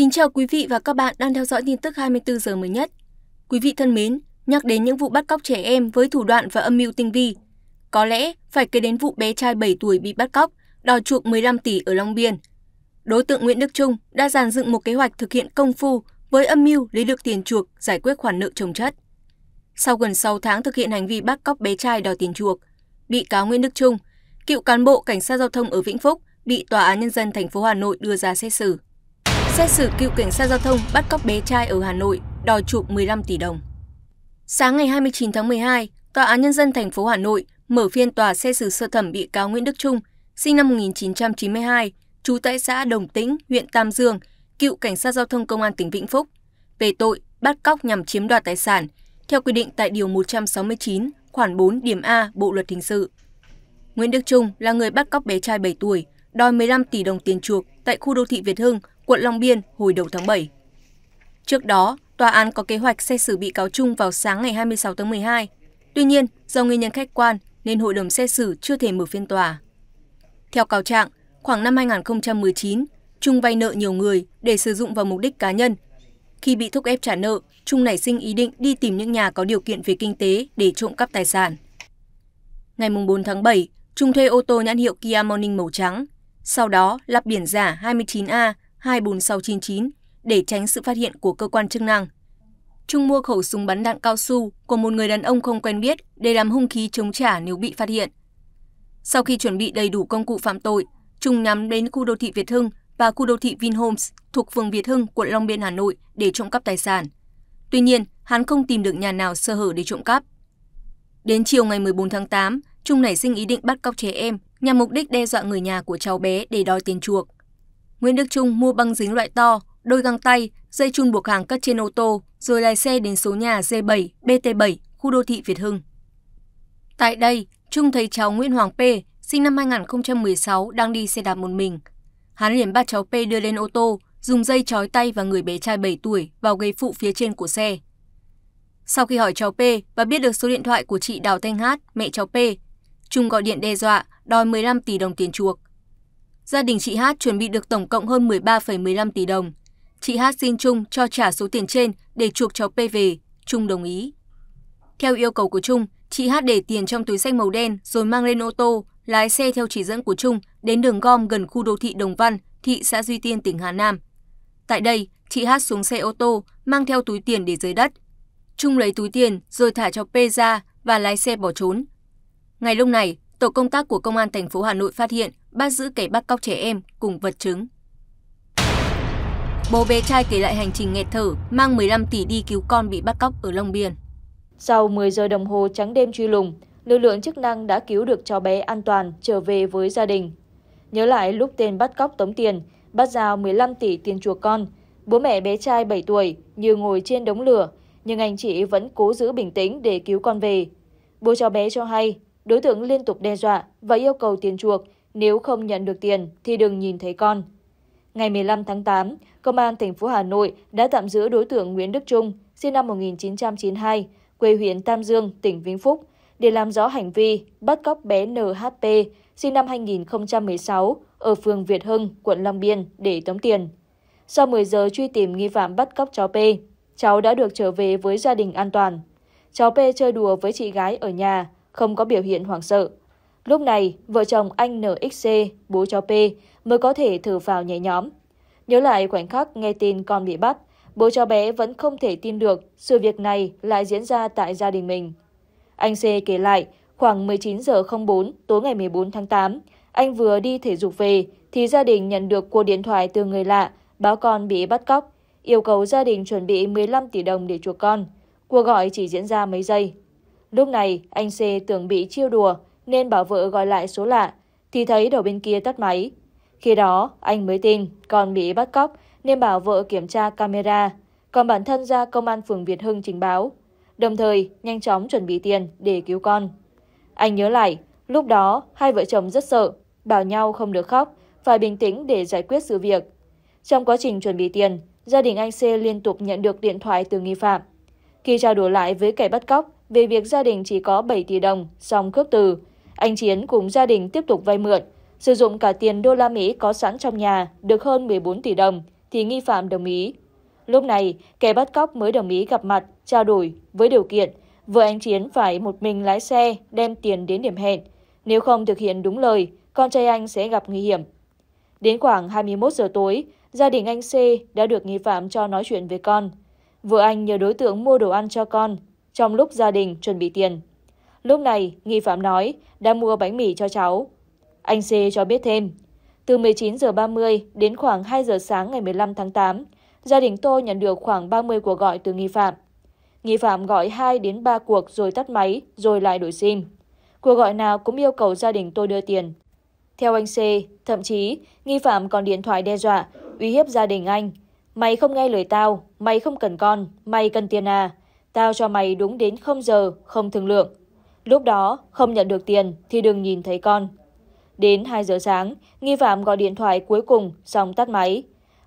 Kính chào quý vị và các bạn đang theo dõi tin tức 24 giờ mới nhất. Quý vị thân mến, nhắc đến những vụ bắt cóc trẻ em với thủ đoạn và âm mưu tinh vi, có lẽ phải kể đến vụ bé trai 7 tuổi bị bắt cóc, đòi chuộc 15 tỷ ở Long Biên. Đối tượng Nguyễn Đức Trung đã dàn dựng một kế hoạch thực hiện công phu với âm mưu lấy được tiền chuộc giải quyết khoản nợ trồng chất. Sau gần 6 tháng thực hiện hành vi bắt cóc bé trai đòi tiền chuộc, bị cáo Nguyễn Đức Trung, cựu cán bộ cảnh sát giao thông ở Vĩnh Phúc, bị tòa án nhân dân thành phố Hà Nội đưa ra xét xử. Xét xử cựu cảnh sát giao thông bắt cóc bé trai ở Hà Nội, đòi chuộc 15 tỷ đồng. Sáng ngày 29 tháng 12, Tòa án Nhân dân thành phố Hà Nội mở phiên tòa xét xử sơ thẩm bị cáo Nguyễn Đức Trung, sinh năm 1992, trú tại xã Đồng Tĩnh, huyện Tam Dương, cựu cảnh sát giao thông công an tỉnh Vĩnh Phúc, về tội bắt cóc nhằm chiếm đoạt tài sản, theo quy định tại Điều 169, khoản 4 điểm A Bộ Luật Hình sự. Nguyễn Đức Trung là người bắt cóc bé trai 7 tuổi, đòi 15 tỷ đồng tiền chuộc tại khu đô thị Việt Hưng, quận Long Biên hồi đầu tháng 7. Trước đó, tòa án có kế hoạch xét xử bị cáo Trung vào sáng ngày 26 tháng 12. Tuy nhiên, do nguyên nhân khách quan nên hội đồng xét xử chưa thể mở phiên tòa. Theo cáo trạng, khoảng năm 2019, Trung vay nợ nhiều người để sử dụng vào mục đích cá nhân. Khi bị thúc ép trả nợ, Trung nảy sinh ý định đi tìm những nhà có điều kiện về kinh tế để trộm cắp tài sản. Ngày 4 tháng 7, Trung thuê ô tô nhãn hiệu Kia Morning màu trắng, sau đó lắp biển giả 29A 24699 để tránh sự phát hiện của cơ quan chức năng. Trung mua khẩu súng bắn đạn cao su của một người đàn ông không quen biết để làm hung khí chống trả nếu bị phát hiện. Sau khi chuẩn bị đầy đủ công cụ phạm tội, Trung nhắm đến khu đô thị Việt Hưng và khu đô thị Vinhomes thuộc phường Việt Hưng, quận Long Biên, Hà Nội để trộm cắp tài sản. Tuy nhiên, hắn không tìm được nhà nào sơ hở để trộm cắp. Đến chiều ngày 14 tháng 8, Trung nảy sinh ý định bắt cóc trẻ em nhằm mục đích đe dọa người nhà của cháu bé để đòi tiền chuộc. Nguyễn Đức Trung mua băng dính loại to, đôi găng tay, dây chun buộc hàng cất trên ô tô, rồi lái xe đến số nhà C7, BT7, khu đô thị Việt Hưng. Tại đây, Trung thấy cháu Nguyễn Hoàng P, sinh năm 2016, đang đi xe đạp một mình. Hắn liền bắt cháu P đưa lên ô tô, dùng dây trói tay và người bé trai 7 tuổi vào ghế phụ phía trên của xe. Sau khi hỏi cháu P và biết được số điện thoại của chị Đào Thanh Hát, mẹ cháu P, Trung gọi điện đe dọa, đòi 15 tỷ đồng tiền chuộc. Gia đình chị Hát chuẩn bị được tổng cộng hơn 13,15 tỷ đồng. Chị Hát xin Trung cho trả số tiền trên để chuộc cháu P về, Trung đồng ý. Theo yêu cầu của Trung, chị Hát để tiền trong túi sách màu đen rồi mang lên ô tô, lái xe theo chỉ dẫn của Trung đến đường gom gần khu đô thị Đồng Văn, thị xã Duy Tiên, tỉnh Hà Nam. Tại đây, chị Hát xuống xe ô tô, mang theo túi tiền để dưới đất. Trung lấy túi tiền rồi thả cho P ra và lái xe bỏ trốn. Ngay lúc này, tổ công tác của công an thành phố Hà Nội phát hiện bắt giữ kẻ bắt cóc trẻ em cùng vật chứng. Bố bé trai kể lại hành trình nghẹt thở mang 15 tỷ đi cứu con bị bắt cóc ở Long Biên. Sau 10 giờ đồng hồ trắng đêm truy lùng, lực lượng chức năng đã cứu được cháu bé an toàn trở về với gia đình. Nhớ lại lúc tên bắt cóc tống tiền, bắt giao 15 tỷ tiền chuộc con, bố mẹ bé trai 7 tuổi như ngồi trên đống lửa, nhưng anh chị vẫn cố giữ bình tĩnh để cứu con về. Bố cháu bé cho hay đối tượng liên tục đe dọa và yêu cầu tiền chuộc, nếu không nhận được tiền thì đừng nhìn thấy con. Ngày 15 tháng 8, Công an thành phố Hà Nội đã tạm giữ đối tượng Nguyễn Đức Trung, sinh năm 1992, quê huyện Tam Dương, tỉnh Vĩnh Phúc, để làm rõ hành vi bắt cóc bé NHP, sinh năm 2016, ở phường Việt Hưng, quận Long Biên để tống tiền. Sau 10 giờ truy tìm nghi phạm bắt cóc cháu P, cháu đã được trở về với gia đình an toàn. Cháu P chơi đùa với chị gái ở nhà, không có biểu hiện hoảng sợ. Lúc này, vợ chồng anh NXC, bố cháu P, mới có thể thử vào nhẹ nhóm. Nhớ lại khoảnh khắc nghe tin con bị bắt, bố cháu bé vẫn không thể tin được sự việc này lại diễn ra tại gia đình mình. Anh C kể lại, khoảng 19 giờ 04 tối ngày 14 tháng 8, anh vừa đi thể dục về thì gia đình nhận được cuộc điện thoại từ người lạ báo con bị bắt cóc, yêu cầu gia đình chuẩn bị 15 tỷ đồng để chuộc con. Cuộc gọi chỉ diễn ra mấy giây. Lúc này, anh C tưởng bị chiêu đùa nên bảo vợ gọi lại số lạ, thì thấy đầu bên kia tắt máy. Khi đó, anh mới tin con bị bắt cóc nên bảo vợ kiểm tra camera, còn bản thân ra công an phường Việt Hưng trình báo, đồng thời nhanh chóng chuẩn bị tiền để cứu con. Anh nhớ lại, lúc đó hai vợ chồng rất sợ, bảo nhau không được khóc, phải bình tĩnh để giải quyết sự việc. Trong quá trình chuẩn bị tiền, gia đình anh C liên tục nhận được điện thoại từ nghi phạm. Khi trao đổi lại với kẻ bắt cóc, về việc gia đình chỉ có 7 tỷ đồng, song cướp từ. Anh Chiến cùng gia đình tiếp tục vay mượn, sử dụng cả tiền đô la Mỹ có sẵn trong nhà được hơn 14 tỷ đồng thì nghi phạm đồng ý. Lúc này, kẻ bắt cóc mới đồng ý gặp mặt, trao đổi với điều kiện vợ anh Chiến phải một mình lái xe đem tiền đến điểm hẹn. Nếu không thực hiện đúng lời, con trai anh sẽ gặp nguy hiểm. Đến khoảng 21 giờ tối, gia đình anh C đã được nghi phạm cho nói chuyện với con. Vợ anh nhờ đối tượng mua đồ ăn cho con trong lúc gia đình chuẩn bị tiền. Lúc này, nghi phạm nói đã mua bánh mì cho cháu. Anh C cho biết thêm, từ 19 h 30 đến khoảng 2 giờ sáng ngày 15 tháng 8, gia đình tôi nhận được khoảng 30 cuộc gọi từ nghi phạm. Nghi phạm gọi 2 đến 3 cuộc rồi tắt máy, rồi lại đổi sim. Cuộc gọi nào cũng yêu cầu gia đình tôi đưa tiền. Theo anh C, thậm chí, nghi phạm còn điện thoại đe dọa, uy hiếp gia đình anh. Mày không nghe lời tao, mày không cần con, mày cần tiền à tao cho mày đúng đến không giờ, không thương lượng. Lúc đó không nhận được tiền thì đừng nhìn thấy con. Đến 2 giờ sáng, nghi phạm gọi điện thoại cuối cùng xong tắt máy.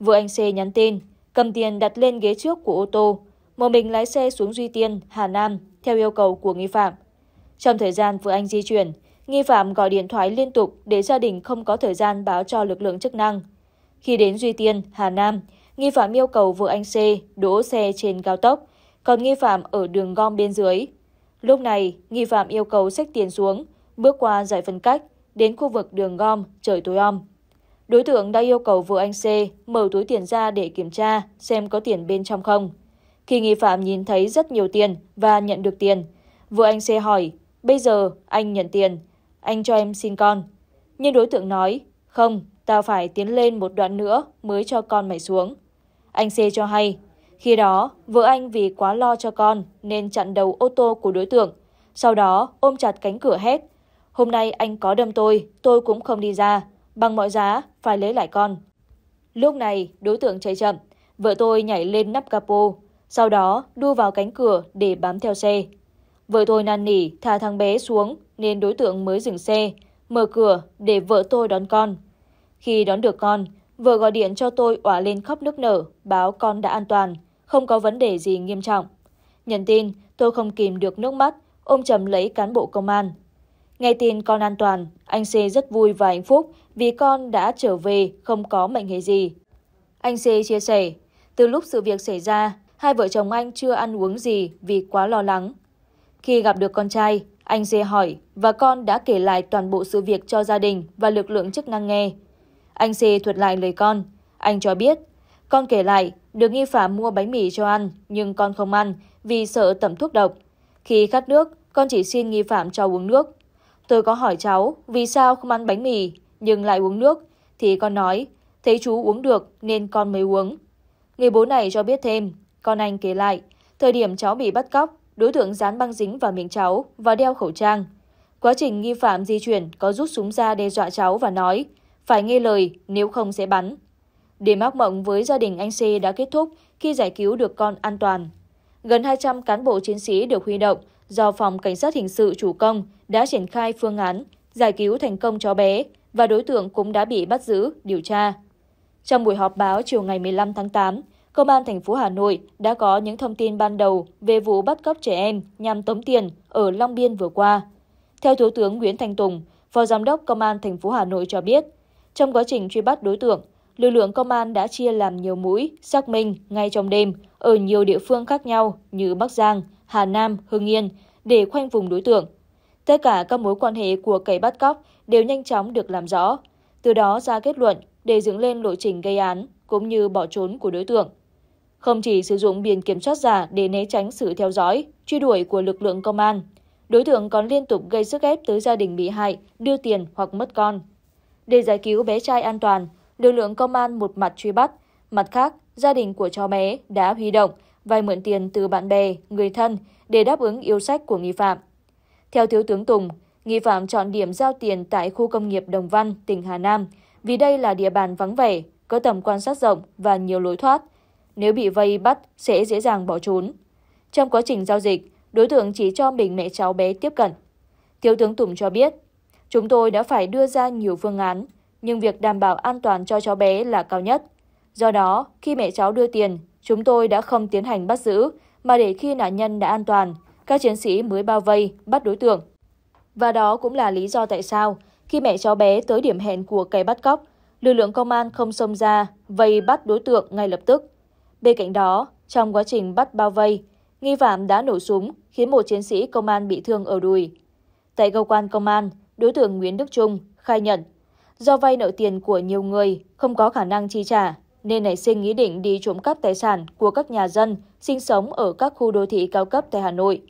Vừa anh C nhắn tin, cầm tiền đặt lên ghế trước của ô tô, một mình lái xe xuống Duy Tiên, Hà Nam theo yêu cầu của nghi phạm. Trong thời gian vừa anh di chuyển, nghi phạm gọi điện thoại liên tục để gia đình không có thời gian báo cho lực lượng chức năng. Khi đến Duy Tiên, Hà Nam, nghi phạm yêu cầu vợ anh C đỗ xe trên cao tốc còn nghi phạm ở đường gom bên dưới. Lúc này, nghi phạm yêu cầu xách tiền xuống, bước qua giải phân cách, đến khu vực đường gom, trời tối om. Đối tượng đã yêu cầu vợ anh C mở túi tiền ra để kiểm tra xem có tiền bên trong không. Khi nghi phạm nhìn thấy rất nhiều tiền và nhận được tiền, vợ anh C hỏi, bây giờ anh nhận tiền, anh cho em xin con. Nhưng đối tượng nói, không, tao phải tiến lên một đoạn nữa mới cho con mày xuống. Anh C cho hay, khi đó, vợ anh vì quá lo cho con nên chặn đầu ô tô của đối tượng. Sau đó ôm chặt cánh cửa hét. Hôm nay anh có đâm tôi, tôi cũng không đi ra. Bằng mọi giá, phải lấy lại con. Lúc này, đối tượng chạy chậm. Vợ tôi nhảy lên nắp capo. Sau đó, đu vào cánh cửa để bám theo xe. Vợ tôi năn nỉ thả thằng bé xuống nên đối tượng mới dừng xe, mở cửa để vợ tôi đón con. Khi đón được con, vợ gọi điện cho tôi òa lên khóc nức nở, báo con đã an toàn không có vấn đề gì nghiêm trọng. Nhận tin, tôi không kìm được nước mắt, ôm chầm lấy cán bộ công an. Nghe tin con an toàn, anh C rất vui và hạnh phúc vì con đã trở về không có mệnh hệ gì. Anh C chia sẻ, từ lúc sự việc xảy ra, hai vợ chồng anh chưa ăn uống gì vì quá lo lắng. Khi gặp được con trai, anh C hỏi và con đã kể lại toàn bộ sự việc cho gia đình và lực lượng chức năng nghe. Anh C thuật lại lời con. Anh cho biết, con kể lại được nghi phạm mua bánh mì cho ăn nhưng con không ăn vì sợ tẩm thuốc độc. Khi khát nước, con chỉ xin nghi phạm cho uống nước. Tôi có hỏi cháu vì sao không ăn bánh mì nhưng lại uống nước thì con nói thấy chú uống được nên con mới uống. Người bố này cho biết thêm, con anh kể lại, thời điểm cháu bị bắt cóc, đối tượng dán băng dính vào miệng cháu và đeo khẩu trang. Quá trình nghi phạm di chuyển có rút súng ra đe dọa cháu và nói, phải nghe lời nếu không sẽ bắn điểm ác mộng với gia đình anh C đã kết thúc khi giải cứu được con an toàn. Gần 200 cán bộ chiến sĩ được huy động do Phòng Cảnh sát Hình sự chủ công đã triển khai phương án giải cứu thành công cháu bé và đối tượng cũng đã bị bắt giữ, điều tra. Trong buổi họp báo chiều ngày 15 tháng 8, Công an thành phố Hà Nội đã có những thông tin ban đầu về vụ bắt cóc trẻ em nhằm tống tiền ở Long Biên vừa qua. Theo Thiếu tướng Nguyễn Thanh Tùng, Phó Giám đốc Công an thành phố Hà Nội cho biết, trong quá trình truy bắt đối tượng, lực lượng công an đã chia làm nhiều mũi xác minh ngay trong đêm ở nhiều địa phương khác nhau như Bắc Giang, Hà Nam, Hưng Yên để khoanh vùng đối tượng. Tất cả các mối quan hệ của kẻ bắt cóc đều nhanh chóng được làm rõ, từ đó ra kết luận để dựng lên lộ trình gây án cũng như bỏ trốn của đối tượng. Không chỉ sử dụng biển kiểm soát giả để né tránh sự theo dõi, truy đuổi của lực lượng công an, đối tượng còn liên tục gây sức ép tới gia đình bị hại, đưa tiền hoặc mất con. Để giải cứu bé trai an toàn, lực lượng công an một mặt truy bắt, mặt khác gia đình của cháu bé đã huy động vay mượn tiền từ bạn bè, người thân để đáp ứng yêu sách của nghi phạm. Theo Thiếu tướng Tùng, nghi phạm chọn điểm giao tiền tại khu công nghiệp Đồng Văn, tỉnh Hà Nam, vì đây là địa bàn vắng vẻ, có tầm quan sát rộng và nhiều lối thoát. Nếu bị vây bắt, sẽ dễ dàng bỏ trốn. Trong quá trình giao dịch, đối tượng chỉ cho mình mẹ cháu bé tiếp cận. Thiếu tướng Tùng cho biết, chúng tôi đã phải đưa ra nhiều phương án nhưng việc đảm bảo an toàn cho cháu bé là cao nhất. Do đó, khi mẹ cháu đưa tiền, chúng tôi đã không tiến hành bắt giữ, mà để khi nạn nhân đã an toàn, các chiến sĩ mới bao vây, bắt đối tượng. Và đó cũng là lý do tại sao, khi mẹ cháu bé tới điểm hẹn của kẻ bắt cóc, lực lượng công an không xông ra, vây bắt đối tượng ngay lập tức. Bên cạnh đó, trong quá trình bắt bao vây, nghi phạm đã nổ súng khiến một chiến sĩ công an bị thương ở đùi. Tại cơ quan công an, đối tượng Nguyễn Đức Trung khai nhận do vay nợ tiền của nhiều người không có khả năng chi trả nên nảy sinh ý định đi trộm cắp tài sản của các nhà dân sinh sống ở các khu đô thị cao cấp tại Hà Nội.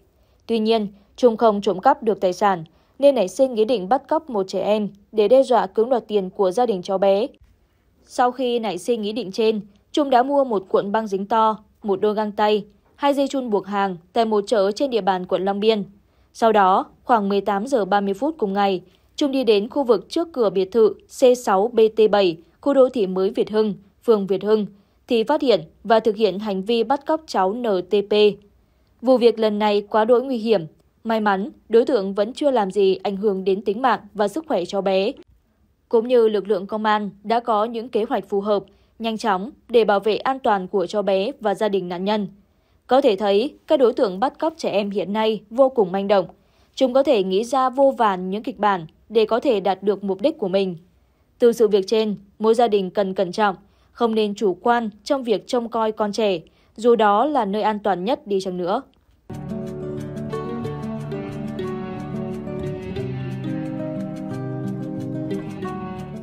Tuy nhiên, Trung không trộm cắp được tài sản nên nảy sinh ý định bắt cóc một trẻ em để đe dọa cưỡng đoạt tiền của gia đình cháu bé. Sau khi nảy sinh ý định trên, Trung đã mua một cuộn băng dính to, một đôi găng tay, hai dây chun buộc hàng tại một chợ trên địa bàn quận Long Biên. Sau đó, khoảng 18 giờ 30 phút cùng ngày, trung đi đến khu vực trước cửa biệt thự C6BT7, khu đô thị mới Việt Hưng, phường Việt Hưng, thì phát hiện và thực hiện hành vi bắt cóc cháu NTP. Vụ việc lần này quá đỗi nguy hiểm. May mắn, đối tượng vẫn chưa làm gì ảnh hưởng đến tính mạng và sức khỏe cho bé. Cũng như lực lượng công an đã có những kế hoạch phù hợp, nhanh chóng để bảo vệ an toàn của cho bé và gia đình nạn nhân. Có thể thấy, các đối tượng bắt cóc trẻ em hiện nay vô cùng manh động, chúng có thể nghĩ ra vô vàn những kịch bản để có thể đạt được mục đích của mình. Từ sự việc trên, mỗi gia đình cần cẩn trọng, không nên chủ quan trong việc trông coi con trẻ, dù đó là nơi an toàn nhất đi chăng nữa.